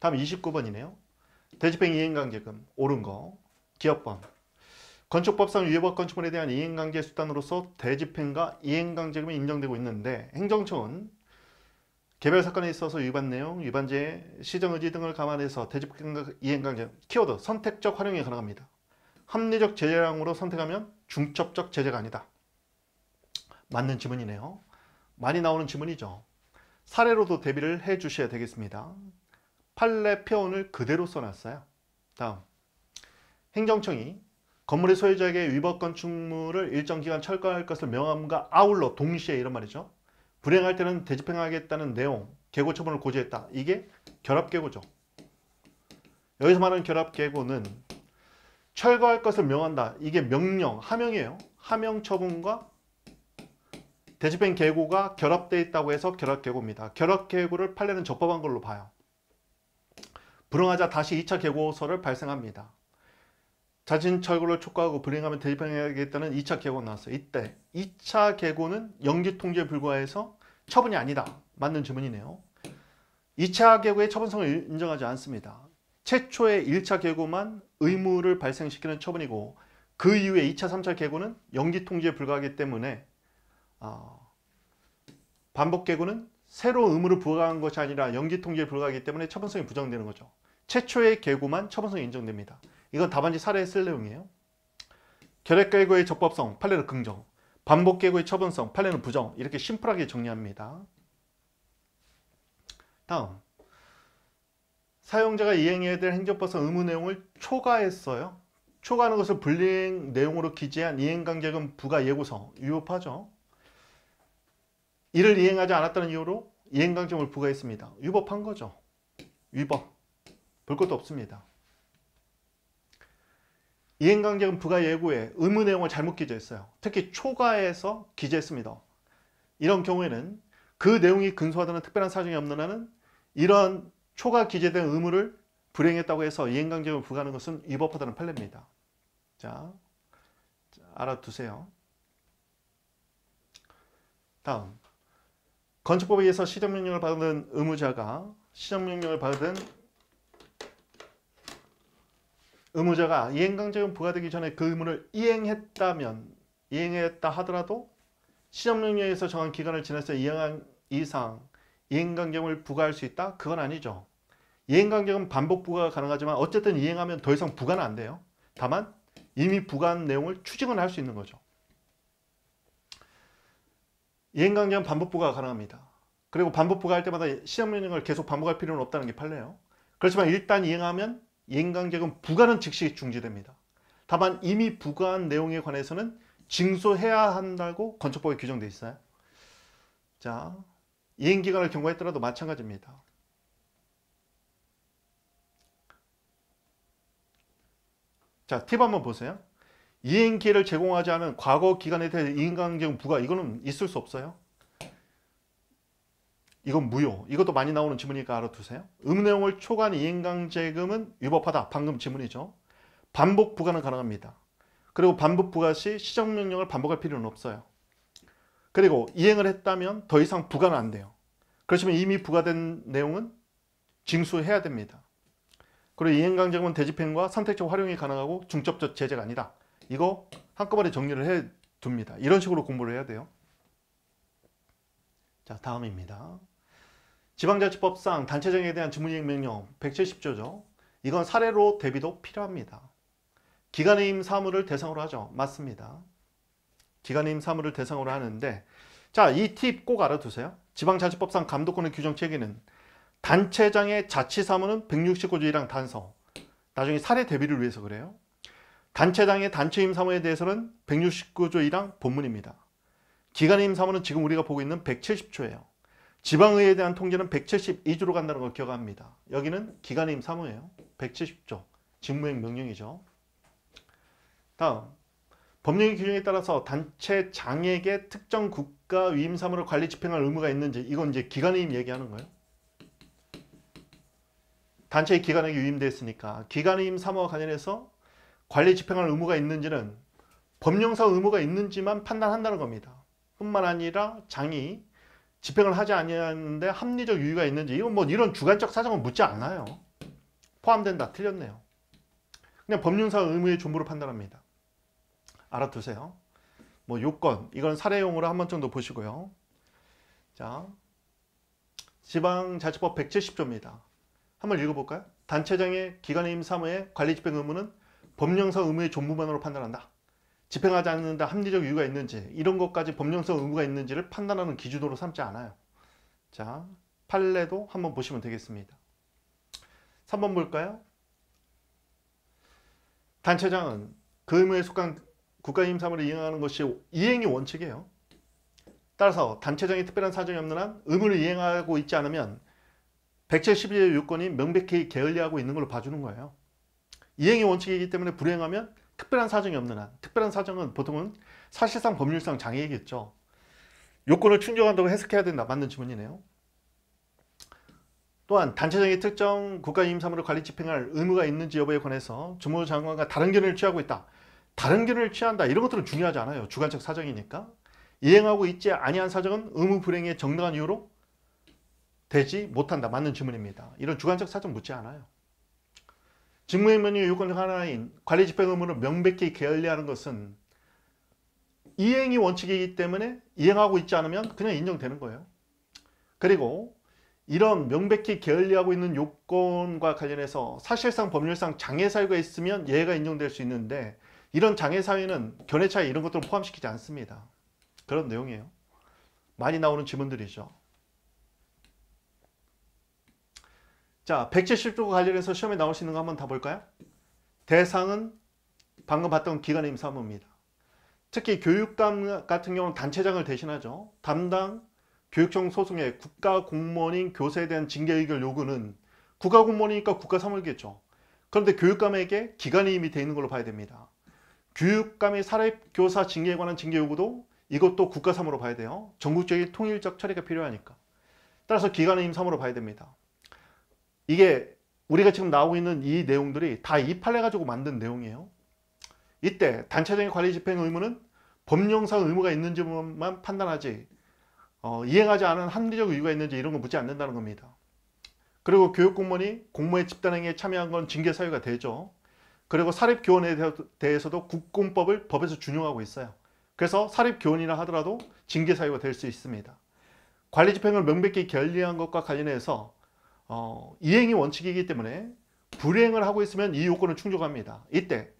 다음 29번이네요. 대집행 이행관계금 오른 거. 기업법. 건축법상 유해법 건축물에 대한 이행관계 수단으로서 대집행과 이행관계금이 인정되고 있는데 행정처는 개별 사건에 있어서 위반 내용, 위반죄, 시정의지 등을 감안해서 대집행과 이행관계 키워드 선택적 활용이 가능합니다. 합리적 제재량으로 선택하면 중첩적 제재가 아니다. 맞는 지문이네요. 많이 나오는 지문이죠. 사례로도 대비를 해 주셔야 되겠습니다. 판례표현을 그대로 써놨어요. 다음 행정청이 건물의 소유자에게 위법 건축물을 일정 기간 철거할 것을 명함과 아울러 동시에 이런 말이죠. 불행할 때는 대집행하겠다는 내용, 개고 처분을 고지했다. 이게 결합개고죠. 여기서 말하는 결합개고는 철거할 것을 명한다. 이게 명령, 하명이에요. 하명 처분과 대집행 계고가 결합되어 있다고 해서 결합계고입니다. 결합계고를 판례는 적법한 걸로 봐요. 불응하자 다시 2차 개고서를 발생합니다. 자진 철거를 촉구하고 불행하면 대입해야겠다는 2차 계고 나왔어요. 이때 2차 계고는 영지 통제에 불과해서 처분이 아니다. 맞는 질문이네요. 2차 계고의 처분성을 인정하지 않습니다. 최초의 1차 계고만 의무를 발생시키는 처분이고 그 이후에 2차, 3차 계고는 영지 통제에 불과하기 때문에 아, 반복 계고는 새로 의무를 부과한 것이 아니라 영지 통제에 불과하기 때문에 처분성이 부정되는 거죠. 최초의 계구만 처분성이 인정됩니다. 이건 답안지 사례에 쓸 내용이에요. 결핵 계구의 적법성, 판례는 긍정. 반복 계구의 처분성, 판례는 부정. 이렇게 심플하게 정리합니다. 다음. 사용자가 이행해야 될 행정법상 의무 내용을 초과했어요. 초과하는 것을 불이행 내용으로 기재한 이행관계금 부과 예고성 위법하죠. 이를 이행하지 않았다는 이유로 이행강점을 부과했습니다. 위법한 거죠. 위법. 볼 것도 없습니다. 이행관계금 부과 예고에 의무 내용을 잘못 기재했어요. 특히 초과해서 기재했습니다. 이런 경우에는 그 내용이 근소하다는 특별한 사정이 없는 한은 이런 초과 기재된 의무를 불행했다고 해서 이행관계금 부과하는 것은 위법하다는 판례입니다. 자, 알아두세요. 다음, 건축법에 의해서 시정명령을 받은 의무자가 시정명령을 받은 의무자가 이행강제금 부과되기 전에 그 의무를 이행했다면 이행했다 하더라도 시정명령에서 정한 기간을 지나서 이행한 이상 이행강제금을 부과할 수 있다? 그건 아니죠. 이행강제금 반복 부과가 가능하지만 어쨌든 이행하면 더 이상 부과는 안 돼요. 다만 이미 부과한 내용을 추징은 할 수 있는 거죠. 이행강제금 반복 부과가 가능합니다. 그리고 반복 부과할 때마다 시정명령을 계속 반복할 필요는 없다는 게 판례예요. 그렇지만 일단 이행하면 인간계금 부과는 즉시 중지됩니다. 다만 이미 부과한 내용에 관해서는 징소해야 한다고 건축법에 규정되어 있어요. 자, 이행기간을 경과했더라도 마찬가지입니다. 자, 팁 한번 보세요. 이행기를 제공하지 않은 과거 기간에 대한 이행강제 부과 이거는 있을 수 없어요. 이건 무효. 이것도 많이 나오는 지문이니까 알아두세요. 음내용을 초과한 이행강제금은 위법하다. 방금 지문이죠. 반복 부과는 가능합니다. 그리고 반복 부과 시 시정명령을 반복할 필요는 없어요. 그리고 이행을 했다면 더 이상 부과는 안 돼요. 그렇지만 이미 부과된 내용은 징수해야 됩니다. 그리고 이행강제금은 대집행과 선택적 활용이 가능하고 중첩적 제재가 아니다. 이거 한꺼번에 정리를 해 둡니다. 이런 식으로 공부를 해야 돼요. 자, 다음입니다. 지방자치법상 단체장에 대한 직무징 명령 170조죠. 이건 사례로 대비도 필요합니다. 기간의임 사무를 대상으로 하죠. 맞습니다. 기간의임 사무를 대상으로 하는데 자, 이 팁 꼭 알아두세요. 지방자치법상 감독권의 규정 체계는 단체장의 자치사무는 169조이랑 단서 나중에 사례 대비를 위해서 그래요. 단체장의 단체임 사무에 대해서는 169조 1항 본문입니다. 기간임 사무는 지금 우리가 보고 있는 170조예요. 지방의회에 대한 통제는 172조로 간다는 걸 기억합니다. 여기는 기간임 사무예요. 170조. 직무행 명령이죠. 다음. 법령의 규정에 따라서 단체 장에게 특정 국가 위임 사무를 관리 집행할 의무가 있는지 이건 이제 기간임 얘기하는 거예요. 단체의 기관에게 위임됐으니까 기관임 사무와 관련해서 관리 집행할 의무가 있는지는 법령상 의무가 있는지만 판단한다는 겁니다. 뿐만 아니라 장이 집행을 하지 아니하는데 합리적 유의가 있는지 이건 뭐 이런 주관적 사정은 묻지 않아요. 포함된다. 틀렸네요. 그냥 법률상 의무의 존부로 판단합니다. 알아두세요. 뭐 요건 이건 사례용으로 한 번 정도 보시고요. 자 지방자치법 170조입니다. 한 번 읽어볼까요? 단체장의 기관의 임사무의 관리 집행 의무는 법령상 의무의 존부만으로 판단한다. 집행하지 않는다 합리적 이유가 있는지 이런 것까지 법령성 의무가 있는지를 판단하는 기준으로 삼지 않아요. 자, 판례도 한번 보시면 되겠습니다. 3번 볼까요? 단체장은 그 의무에 속한 국가임사무를 이행하는 것이 이행이 원칙이에요. 따라서 단체장이 특별한 사정이 없는 한 의무를 이행하고 있지 않으면 171의 요건이 명백히 게을리하고 있는 걸로 봐주는 거예요. 이행이 원칙이기 때문에 불행하면 특별한 사정이 없는 한 특별한 사정은 보통은 사실상 법률상 장애이겠죠 요건을 충족한다고 해석해야 된다 맞는 지문이네요 또한 단체장의 특정 국가임사물을 관리 집행할 의무가 있는지 여부에 관해서 주무 장관과 다른 견해를 취하고 있다 다른 견해를 취한다 이런 것들은 중요하지 않아요 주관적 사정이니까 이행하고 있지 아니한 사정은 의무 불행의 정당한 이유로 되지 못한다 맞는 지문입니다 이런 주관적 사정 묻지 않아요 직무행위의 요건 중 하나인 관리 집행 의무를 명백히 게을리하는 것은 이행이 원칙이기 때문에 이행하고 있지 않으면 그냥 인정되는 거예요. 그리고 이런 명백히 게을리하고 있는 요건과 관련해서 사실상 법률상 장애 사유가 있으면 예가 인정될 수 있는데 이런 장애 사유는 견해 차이 이런 것들을 포함시키지 않습니다. 그런 내용이에요. 많이 나오는 질문들이죠. 자, 170조가 관련해서 시험에 나올 수 있는 거 한번 다 볼까요? 대상은 방금 봤던 기간의 임사무입니다. 특히 교육감 같은 경우는 단체장을 대신하죠. 담당 교육청 소속의 국가공무원인 교사에 대한 징계 의결 요구는 국가공무원이니까 국가사무겠죠. 그런데 교육감에게 기간이 임이 되어 있는 걸로 봐야 됩니다. 교육감의 사립교사 징계에 관한 징계 요구도 이것도 국가사무로 봐야 돼요. 전국적인 통일적 처리가 필요하니까. 따라서 기간의 임사무로 봐야 됩니다. 이게 우리가 지금 나오고 있는 이 내용들이 다 이팔해 가지고 만든 내용이에요. 이때 단체적인 관리 집행 의무는 법령상 의무가 있는지만 판단하지 어, 이행하지 않은 합리적 이유가 있는지 이런 거 묻지 않는다는 겁니다. 그리고 교육공무원이 공무의 집단행위에 참여한 건 징계 사유가 되죠. 그리고 사립교원에 대해서도 국공법을 법에서 준용하고 있어요. 그래서 사립교원이라 하더라도 징계 사유가 될 수 있습니다. 관리 집행을 명백히 결리한 것과 관련해서 어, 이행이 원칙이기 때문에 불행을 하고 있으면 이 요건을 충족합니다. 이때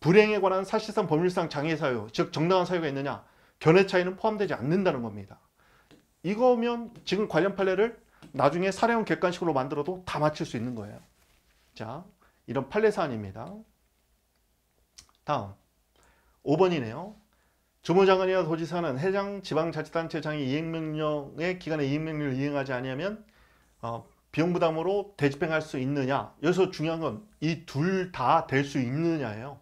불행에 관한 사실상 법률상 장애 사유, 즉 정당한 사유가 있느냐 견해 차이는 포함되지 않는다는 겁니다. 이거면 지금 관련 판례를 나중에 사례형 객관식으로 만들어도 다 맞출 수 있는 거예요. 자, 이런 판례 사안입니다. 다음 5번이네요. 주무장관이나 도지사는 해당 지방자치단체장이 이행명령의 기간에 이행명령을 이행하지 않니면 어, 비용 부담으로 대집행할 수 있느냐 여기서 중요한 건 이 둘 다 될 수 있느냐예요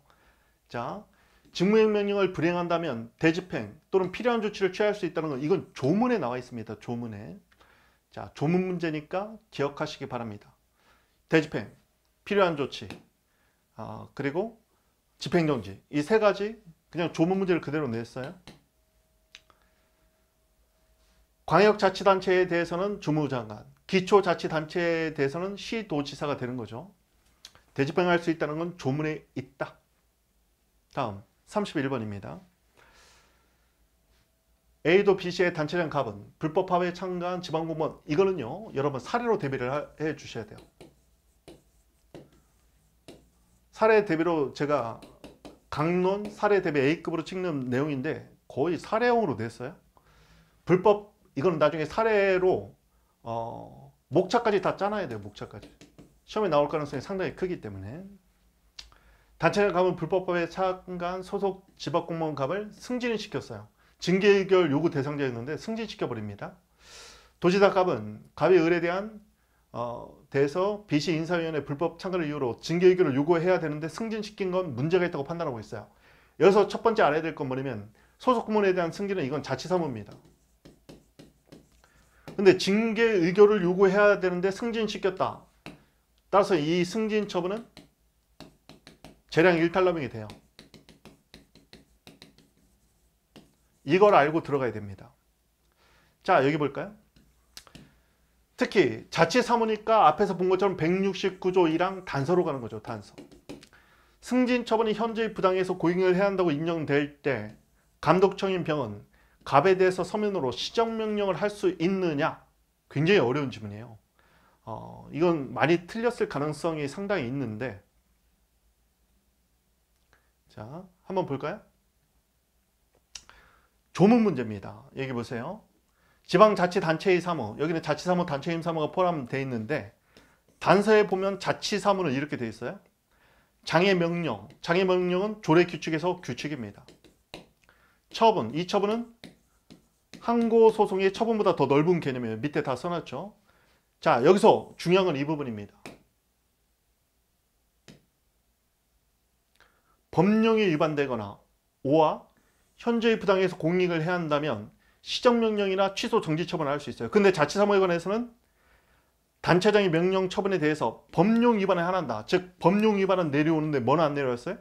자 직무행 명령을 불행한다면 대집행 또는 필요한 조치를 취할 수 있다는 건 이건 조문에 나와 있습니다 조문에 자 조문 문제니까 기억하시기 바랍니다 대집행 필요한 조치 아, 그리고 집행정지 이 세 가지 그냥 조문 문제를 그대로 냈어요 광역자치단체에 대해서는 주무장관 기초자치단체에 대해서는 시도지사가 되는 거죠. 대집행할 수 있다는 건 조문에 있다. 다음 31번입니다. A도 B씨의 단체장 갑은 불법화에 참가한 지방공무원 이거는요 여러분 사례로 대비를 해 주셔야 돼요 사례 대비로 제가 강론 사례 대비 A급으로 찍는 내용인데 거의 사례형으로 냈어요 불법 이거는 나중에 사례로 어, 목차까지 다 짜놔야 돼요. 목차까지. 시험에 나올 가능성이 상당히 크기 때문에 단체장 갑은 불법법에 참가한 소속 지방공무원 갑을 승진을 시켰어요. 징계해결 요구 대상자였는데 승진시켜버립니다. 도지사 갑은 갑의 을에 대한 어, 대해서 비시 인사위원회 불법 참가를 이유로 징계해결을 요구해야 되는데 승진시킨 건 문제가 있다고 판단하고 있어요. 여기서 첫 번째 알아야 될 건 뭐냐면 소속 공무원에 대한 승진은 이건 자치사무입니다. 근데 징계 의결을 요구해야 되는데 승진시켰다. 따라서 이 승진 처분은 재량 일탈라명이 돼요. 이걸 알고 들어가야 됩니다. 자 여기 볼까요? 특히 자치사무니까 앞에서 본 것처럼 169조 1항 단서로 가는 거죠. 단서. 승진 처분이 현재의 부당해서 고잉을 해야 한다고 인정될 때 감독청인 병은 갑에 대해서 서면으로 시정명령을 할 수 있느냐? 굉장히 어려운 질문이에요. 어, 이건 많이 틀렸을 가능성이 상당히 있는데 자, 한번 볼까요? 조문 문제입니다. 여기 보세요. 지방자치단체의 사무, 여기는 자치사무, 단체임 사무가 포함되어 있는데 단서에 보면 자치사무는 이렇게 되어 있어요. 장애 명령, 장애 명령은 조례 규칙에서 규칙입니다. 처분, 이 처분은 항고 소송의 처분보다 더 넓은 개념이에요. 밑에 다 써놨죠. 자, 여기서 중요한 건 이 부분입니다. 법령이 위반되거나 오와 현재의 부당에서 공익을 해야 한다면 시정명령이나 취소 정지 처분을 할 수 있어요. 근데 자치사무에 관해서는 단체장의 명령 처분에 대해서 법령 위반에 한한다. 즉 법령 위반은 내려오는데 뭐는 안 내려왔어요?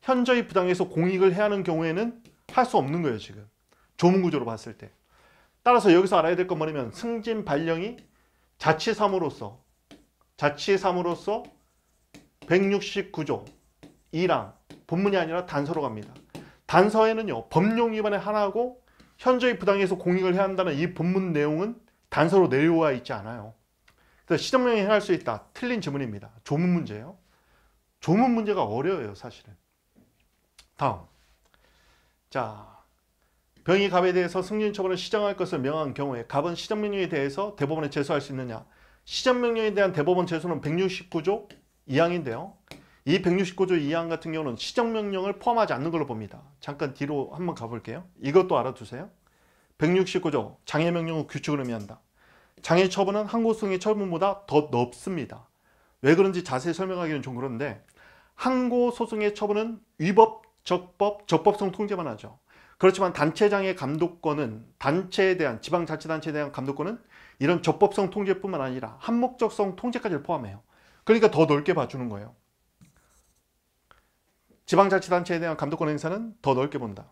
현저히 부당해서 공익을 해야 하는 경우에는 할 수 없는 거예요. 지금 조문구조로 봤을 때. 따라서 여기서 알아야 될 건 뭐냐면 승진 발령이 자치삼으로서 자치삼으로서 169조 2랑 본문이 아니라 단서로 갑니다. 단서에는요. 법령 위반의 하나고 현저히 부당해서 공익을 해야 한다는 이 본문 내용은 단서로 내려와 있지 않아요. 그래서 시정령이 행할 수 있다. 틀린 지문입니다. 조문 문제예요. 조문 문제가 어려워요. 사실은. 다음. 자, 병이 갑에 대해서 승진 처분을 시정할 것을 명한 경우에 갑은 시정명령에 대해서 대법원에 제소할 수 있느냐 시정명령에 대한 대법원 제소는 169조 2항인데요 이 169조 2항 같은 경우는 시정명령을 포함하지 않는 걸로 봅니다 잠깐 뒤로 한번 가볼게요 이것도 알아두세요 169조 장애명령은 규칙을 의미한다 장애 처분은 항고성의 처분보다 더높습니다왜 그런지 자세히 설명하기는 좀 그런데 항고 소송의 처분은 위법, 적법, 적법성 통제만 하죠 그렇지만 단체장의 감독권은 단체에 대한 지방자치단체에 대한 감독권은 이런 적법성 통제뿐만 아니라 한목적성 통제까지 를 포함해요. 그러니까 더 넓게 봐주는 거예요. 지방자치단체에 대한 감독권 행사는 더 넓게 본다.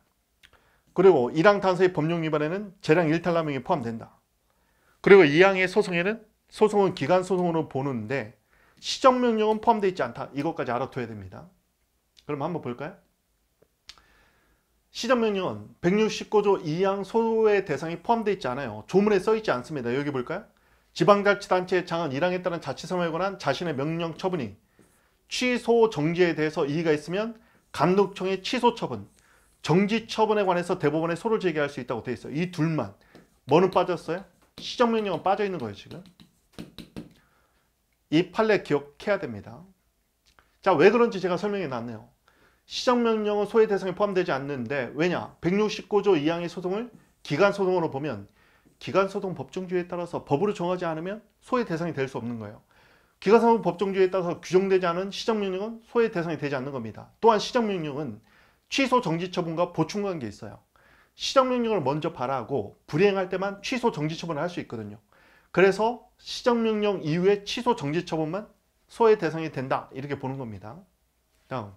그리고 1항 탄서의 법령 위반에는 재량 일탈남용이 포함된다. 그리고 2항의 소송에는 소송은 기간 소송으로 보는데 시정명령은 포함되어 있지 않다. 이것까지 알아둬야 됩니다. 그럼 한번 볼까요? 시정명령은 169조 2항 소의 대상이 포함되어 있지 않아요. 조문에 써 있지 않습니다. 여기 볼까요? 지방자치단체 의 장은 1항에 따른 자치성에 관한 자신의 명령 처분이 취소 정지에 대해서 이의가 있으면 감독청의 취소 처분, 정지 처분에 관해서 대법원에 소를 제기할 수 있다고 되어 있어요. 이 둘만. 뭐는 빠졌어요? 시정명령은 빠져 있는 거예요, 지금. 이 판례 기억해야 됩니다. 자, 왜 그런지 제가 설명해 놨네요. 시정명령은 소외 대상에 포함되지 않는데 왜냐? 169조 2항의 소송을 기간소송으로 보면 기간소송 법정주의에 따라서 법으로 정하지 않으면 소외 대상이 될 수 없는 거예요. 기간소송 법정주의에 따라서 규정되지 않은 시정명령은 소외 대상이 되지 않는 겁니다. 또한 시정명령은 취소 정지 처분과 보충 관계 있어요. 시정명령을 먼저 발하고 불이행할 때만 취소 정지 처분을 할 수 있거든요. 그래서 시정명령 이후에 취소 정지 처분만 소외 대상이 된다 이렇게 보는 겁니다. 다음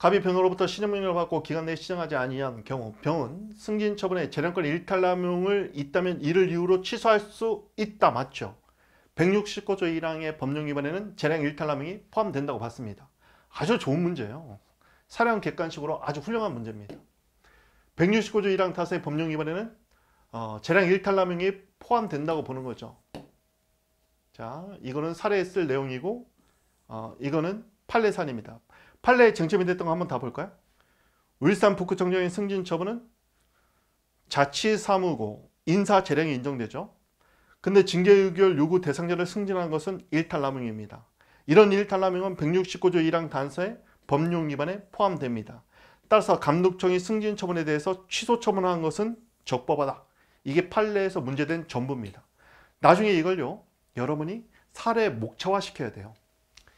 갑이 변으로부터신용문의을 받고 기간 내에 시정하지 아니한 경우 병은 승진 처분에 재량권 일탈남용을 있다면 이를 이유로 취소할 수 있다 맞죠. 169조 1항의 법령 위반에는 재량 일탈남용이 포함된다고 봤습니다. 아주 좋은 문제예요. 사량 객관식으로 아주 훌륭한 문제입니다. 169조 1항 타의 법령 위반에는 어, 재량 일탈남용이 포함된다고 보는 거죠. 자, 이거는 사례에 쓸 내용이고 어, 이거는 판례산입니다. 판례의 쟁점이 됐던 거 한번 다 볼까요? 울산 북구청장의 승진 처분은 자치사무고 인사재량이 인정되죠. 근데 징계의결 요구 대상자를 승진한 것은 일탈남용입니다. 이런 일탈남용은 169조 1항 단서에 법령 위반에 포함됩니다. 따라서 감독청이 승진 처분에 대해서 취소 처분한 것은 적법하다. 이게 판례에서 문제된 전부입니다. 나중에 이걸요 여러분이 사례 목차화 시켜야 돼요.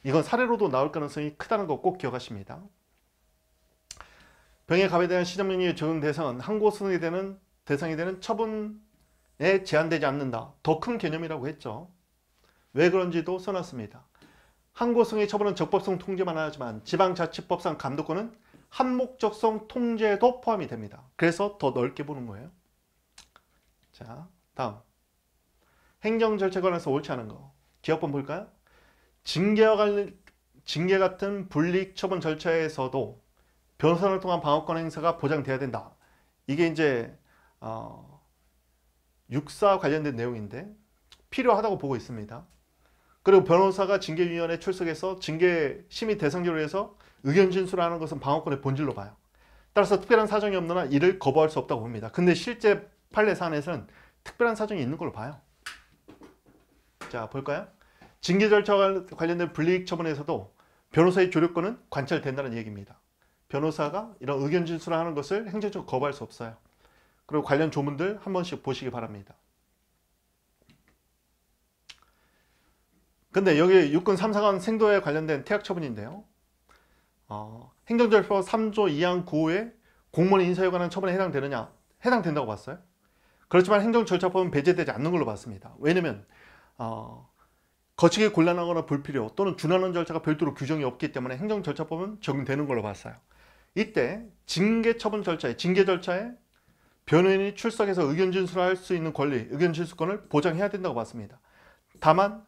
이건 사례로도 나올 가능성이 크다는 거 꼭 기억하십니다. 병의 갑에 대한 시정명의 적용 대상은 한 곳으로 되는 대상이 되는 처분에 제한되지 않는다. 더 큰 개념이라고 했죠. 왜 그런지도 써놨습니다. 항고성의 처분은 적법성 통제만 하지만 지방자치법상 감독권은 한목적성 통제도 포함이 됩니다. 그래서 더 넓게 보는 거예요. 자, 다음. 행정 절차에 관해서 옳지 않은 거. 기억번 볼까요? 징계와 관련 징계 같은 불리 처분 절차에서도 변호사를 통한 방어권 행사가 보장돼야 된다. 이게 이제 어, 육사 관련된 내용인데 필요하다고 보고 있습니다. 그리고 변호사가 징계위원회 출석해서 징계 심의 대상자로 해서 의견 진술하는 것은 방어권의 본질로 봐요. 따라서 특별한 사정이 없느나 이를 거부할 수 없다고 봅니다. 근데 실제 판례 사안에서는 특별한 사정이 있는 걸로 봐요. 자, 볼까요? 징계 절차와 관련된 불이익 처분에서도 변호사의 조력권은 관찰된다는 얘기입니다. 변호사가 이런 의견 진술을 하는 것을 행정적으로 거부할 수 없어요. 그리고 관련 조문들 한 번씩 보시기 바랍니다. 근데 여기 육군 3사관 생도에 관련된 태학 처분인데요. 어, 행정절법 3조 2항 9호에 공무원 인사에 관한 처분에 해당되느냐? 해당된다고 봤어요. 그렇지만 행정절차법은 배제되지 않는 걸로 봤습니다. 왜냐면 어, 거치기 곤란하거나 불필요 또는 준하는 절차가 별도로 규정이 없기 때문에 행정절차법은 적용되는 걸로 봤어요. 이때 징계 처분 절차에 징계 절차에 변호인이 출석해서 의견 진술할 수 있는 권리, 의견 진술권을 보장해야 된다고 봤습니다. 다만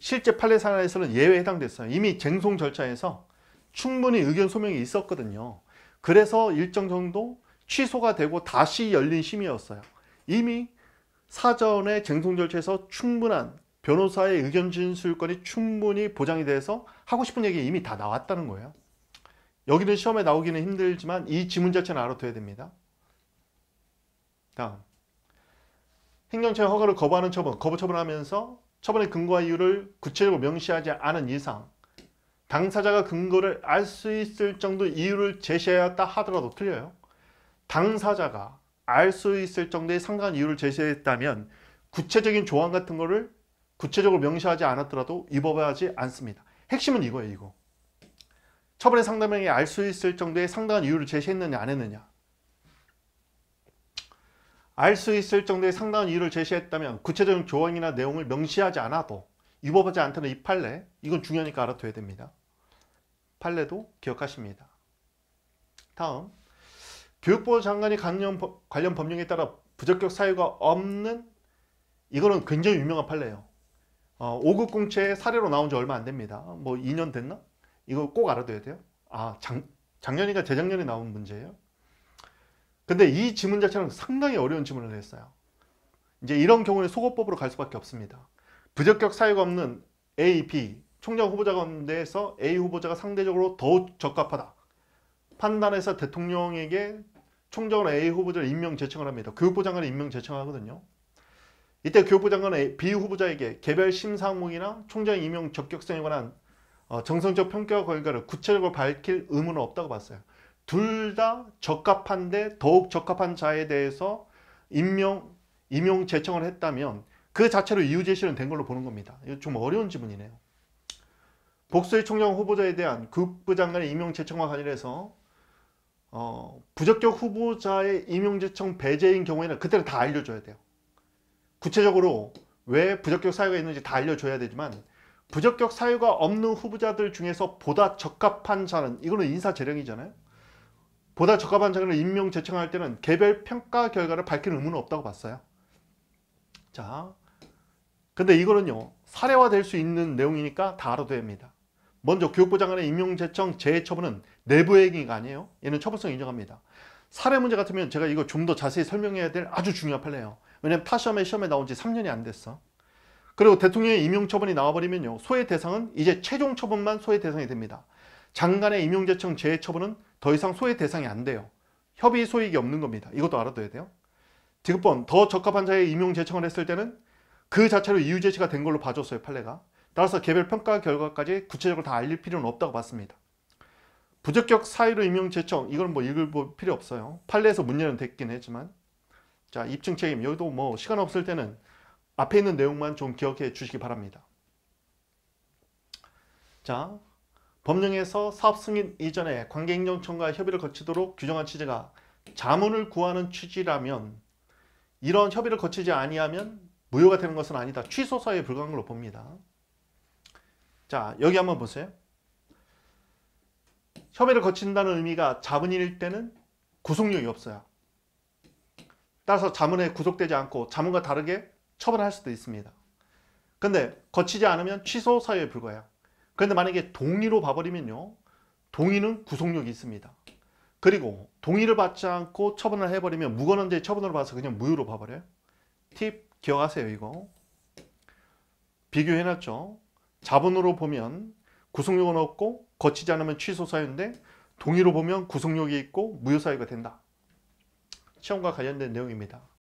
실제 판례 사례에서는 예외에 해당됐어요. 이미 쟁송 절차에서 충분히 의견 소명이 있었거든요. 그래서 일정 정도 취소가 되고 다시 열린 심의였어요. 이미 사전에 쟁송 절차에서 충분한 변호사의 의견 진술권이 충분히 보장이 돼서 하고 싶은 얘기 이미 다 나왔다는 거예요. 여기는 시험에 나오기는 힘들지만 이 지문 자체는 알아둬야 됩니다. 다음. 행정처의 허가를 거부하는 처분, 거부 처분하면서 처분의 근거와 이유를 구체적으로 명시하지 않은 이상 당사자가 근거를 알 수 있을 정도 이유를 제시하였다 하더라도 틀려요. 당사자가 알 수 있을 정도의 상당한 이유를 제시했다면 구체적인 조항 같은 거를 구체적으로 명시하지 않았더라도 위법하지 않습니다. 핵심은 이거예요. 이거. 처벌의 상대방이 알 수 있을 정도의 상당한 이유를 제시했느냐 안 했느냐. 알 수 있을 정도의 상당한 이유를 제시했다면 구체적인 조항이나 내용을 명시하지 않아도 위법하지 않다는 이 판례 이건 중요하니까 알아둬야 됩니다. 판례도 기억하십니다. 다음 교육부 장관이 관련 법령에 따라 부적격 사유가 없는 이거는 굉장히 유명한 판례예요. 어, 5급 공채 사례로 나온 지 얼마 안 됩니다. 뭐 2년 됐나? 이거 꼭 알아둬야 돼요. 아, 작, 작년인가 재작년에 나온 문제예요. 근데 이 지문 자체는 상당히 어려운 지문을 냈어요 이제 이런 경우에 소거법으로 갈 수밖에 없습니다. 부적격 사유가 없는 A, B, 총장 후보자 가운데에서 A 후보자가 상대적으로 더욱 적합하다. 판단해서 대통령에게 총장으로 A 후보자를 임명 제청을 합니다. 교육부 그 장관을 임명 제청하거든요. 이때 교육부 장관은 비 후보자에게 개별 심사항목이나 총장 임용 적격성에 관한 어, 정성적 평가 결과를 구체적으로 밝힐 의무는 없다고 봤어요. 둘 다 적합한데 더욱 적합한 자에 대해서 임명, 임용 제청을 했다면 그 자체로 이유 제시는 된 걸로 보는 겁니다. 이거 좀 어려운 질문이네요. 복수의 총장 후보자에 대한 교육부 그 장관의 임용 제청과 관련해서 어, 부적격 후보자의 임용 제청 배제인 경우에는 그때는 다 알려줘야 돼요. 구체적으로 왜 부적격 사유가 있는지 다 알려줘야 되지만 부적격 사유가 없는 후보자들 중에서 보다 적합한 자는 이거는 인사재량이잖아요 보다 적합한 자는 임명 제청할 때는 개별 평가 결과를 밝힐 의무는 없다고 봤어요 자, 근데 이거는요 사례화될 수 있는 내용이니까 다 알아둬야 합니다 먼저 교육부 장관의 임명 제청 재해 처분은 내부의 행위가 아니에요 얘는 처벌성 인정합니다 사례 문제 같으면 제가 이거 좀 더 자세히 설명해야 될 아주 중요한 판례예요 왜냐면 타시험에 시험에 나온 지 3년이 안 됐어. 그리고 대통령의 임용 처분이 나와버리면요. 소외 대상은 이제 최종 처분만 소외 대상이 됩니다. 장관의 임용제청 제외 처분은 더 이상 소외 대상이 안 돼요. 협의 소익이 없는 겁니다. 이것도 알아둬야 돼요. 지급번더 적합한 자의 임용 제청을 했을 때는 그 자체로 이유 제시가 된 걸로 봐줬어요. 판례가. 따라서 개별 평가 결과까지 구체적으로 다 알릴 필요는 없다고 봤습니다. 부적격 사유로 임용 제청 이건 뭐 읽을 필요 없어요. 판례에서 문제는 됐긴 했지만 자, 입증 책임. 여기도 뭐 시간 없을 때는 앞에 있는 내용만 좀 기억해 주시기 바랍니다. 자, 법령에서 사업 승인 이전에 관계행정청과 협의를 거치도록 규정한 취지가 자문을 구하는 취지라면 이런 협의를 거치지 아니하면 무효가 되는 것은 아니다. 취소서에 불과한 걸로 봅니다. 자, 여기 한번 보세요. 협의를 거친다는 의미가 자문일 때는 구속력이 없어요. 따라서 자문에 구속되지 않고 자문과 다르게 처벌할 수도 있습니다. 근데 거치지 않으면 취소 사유에 불과해요. 그런데 만약에 동의로 봐버리면요. 동의는 구속력이 있습니다. 그리고 동의를 받지 않고 처분을 해버리면 무건원제 처분으로 봐서 그냥 무효로 봐버려요. 팁 기억하세요 이거. 비교해놨죠. 자본으로 보면 구속력은 없고 거치지 않으면 취소 사유인데 동의로 보면 구속력이 있고 무효 사유가 된다. 시험과 관련된 내용입니다.